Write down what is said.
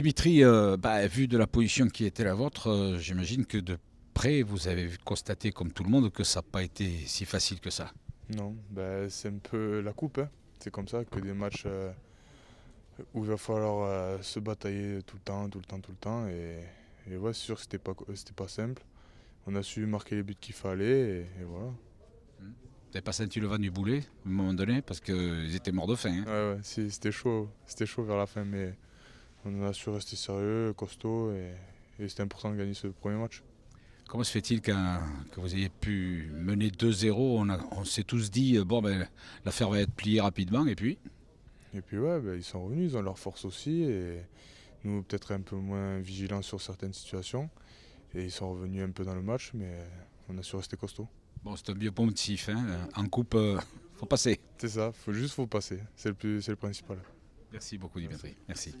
Dimitri, euh, bah, vu de la position qui était la vôtre, euh, j'imagine que de près, vous avez constaté, comme tout le monde, que ça n'a pas été si facile que ça. Non, bah, c'est un peu la coupe. Hein. C'est comme ça que des matchs euh, où il va falloir se batailler tout le temps, tout le temps, tout le temps. Et, et ouais, c'est sûr que ce n'était pas, simple. On a su marquer les buts qu'il fallait et, voilà. Mmh. Vous n'avez pas senti le vent du boulet à un moment donné parce qu'ils étaient morts de faim. Hein. Ouais, c'était chaud. C'était chaud vers la fin, mais on a su rester sérieux, costaud et, c'était important de gagner ce premier match. Comment se fait-il que vous ayez pu mener 2-0 On, s'est tous dit, euh, bon, ben, l'affaire va être pliée rapidement, et puis Et puis, ouais, ben, ils sont revenus, ils ont leur force aussi, et nous, peut-être un peu moins vigilants sur certaines situations, et ils sont revenus un peu dans le match, mais on a su rester costaud. Bon, c'est un bio pontif, hein, en coupe, il euh, faut passer. C'est ça, faut juste faut passer, c'est le, le principal. Merci beaucoup, Dimitri. Merci.